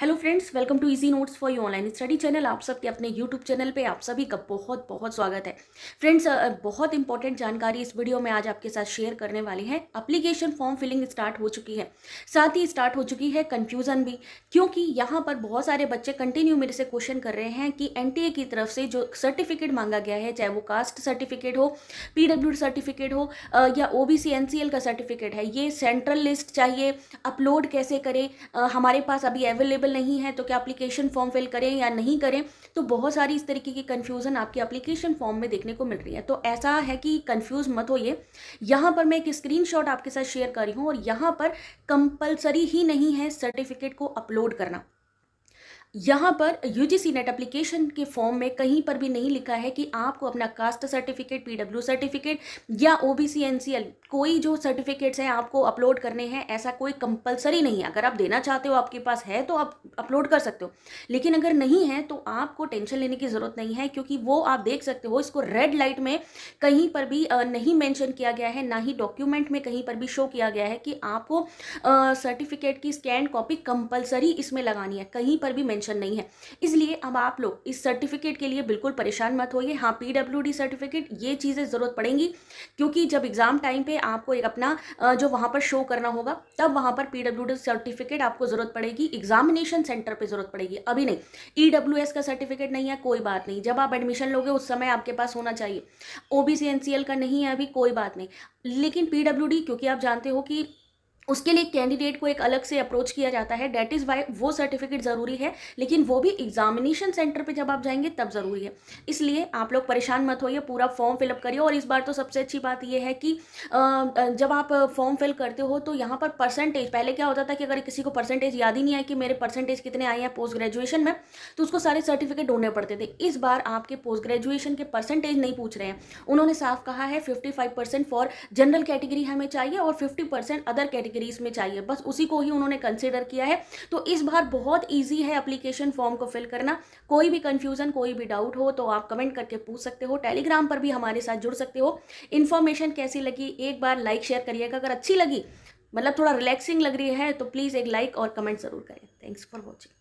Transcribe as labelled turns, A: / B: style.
A: hello friends welcome to easy notes for you online study channel आप सबके अपने YouTube channel पे आप सभी का बहुत बहुत स्वागत है फ्रेंड्स बहुत इंपॉर्टेंट जानकारी इस वीडियो में आज आपके साथ शेयर करने वाली है अप्लीकेशन फॉर्म फिलिंग स्टार्ट हो चुकी है साथ ही स्टार्ट हो चुकी है कन्फ्यूज़न भी क्योंकि यहाँ पर बहुत सारे बच्चे कंटिन्यू मेरे से क्वेश्चन कर रहे हैं कि एन की तरफ से जो सर्टिफिकेट मांगा गया है चाहे वो कास्ट सर्टिफिकेट हो पी सर्टिफिकेट हो या ओ बी का सर्टिफिकेट है ये सेंट्रल लिस्ट चाहिए अपलोड कैसे करें हमारे पास अभी अवेलेबल अवेलेबल नहीं है तो क्या अप्लीकेशन फॉर्म फिल करें या नहीं करें तो बहुत सारी इस तरीके की कन्फ्यूज़न आपके अप्लीकेशन फॉर्म में देखने को मिल रही है तो ऐसा है कि कन्फ्यूज़ मत होइए यहाँ पर मैं एक स्क्रीनशॉट आपके साथ शेयर कर रही हूँ और यहाँ पर कंपलसरी ही नहीं है सर्टिफिकेट को अपलोड करना यहाँ पर यूजीसी नेट अप्लीकेशन के फॉर्म में कहीं पर भी नहीं लिखा है कि आपको अपना caste certificate P W certificate या O B C N C L कोई जो सर्टिफिकेट्स हैं आपको अपलोड करने हैं ऐसा कोई कंपलसरी नहीं है अगर आप देना चाहते हो आपके पास है तो आप अपलोड कर सकते हो लेकिन अगर नहीं है तो आपको टेंशन लेने की ज़रूरत नहीं है क्योंकि वो आप देख सकते हो इसको रेड लाइट में कहीं पर भी नहीं मैंशन किया गया है ना ही डॉक्यूमेंट में कहीं पर भी शो किया गया है कि आपको सर्टिफिकेट की स्कैंड कॉपी कंपलसरी इसमें लगानी है कहीं पर भी टेंशन नहीं है इसलिए अब आप लोग इस सर्टिफिकेट के लिए बिल्कुल परेशान मत होइए हाँ पी सर्टिफिकेट ये चीज़ें ज़रूरत पड़ेंगी क्योंकि जब एग्ज़ाम टाइम पर आपको एक अपना जो वहाँ पर शो करना होगा तब वहाँ पर पी सर्टिफिकेट आपको ज़रूरत पड़ेगी एग्जामिनेशन सेंटर पर ज़रूरत पड़ेगी अभी नहीं ई e का सर्टिफिकेट नहीं है कोई बात नहीं जब आप एडमिशन लोगे उस समय आपके पास होना चाहिए ओ बी का नहीं है अभी कोई बात नहीं लेकिन पी क्योंकि आप जानते हो कि उसके लिए कैंडिडेट को एक अलग से अप्रोच किया जाता है डेट इज़ वाई वो सर्टिफिकेट ज़रूरी है लेकिन वो भी एग्जामिनेशन सेंटर पे जब आप जाएंगे तब ज़रूरी है इसलिए आप लोग परेशान मत होइए पूरा फॉर्म फिलअप करिए और इस बार तो सबसे अच्छी बात ये है कि जब आप फॉर्म फिल करते हो तो यहाँ पर परसेंटेज पहले क्या होता था कि अगर किसी को परसेंटेज याद ही नहीं आया कि मेरे परसेंटेज कितने आए हैं पोस्ट ग्रेजुएशन में तो उसको सारे सर्टिफिकेट ढूंढने पड़ते थे इस बार आपके पोस्ट ग्रेजुएशन के परसेंटेज नहीं पूछ रहे हैं उन्होंने साफ कहा है फिफ्टी फॉर जनरल कैटेगरी हमें चाहिए और फिफ्टी अदर कैटेगरी कैटेगरीज में चाहिए बस उसी को ही उन्होंने कंसिडर किया है तो इस बार बहुत ईजी है अप्लीकेशन फॉर्म को फिल करना कोई भी कन्फ्यूज़न कोई भी डाउट हो तो आप कमेंट करके पूछ सकते हो टेलीग्राम पर भी हमारे साथ जुड़ सकते हो इन्फॉर्मेशन कैसी लगी एक बार लाइक शेयर करिएगा अगर अच्छी लगी मतलब थोड़ा रिलैक्सिंग लग रही है तो प्लीज़ एक लाइक और कमेंट ज़रूर करें थैंक्स फॉर वॉचिंग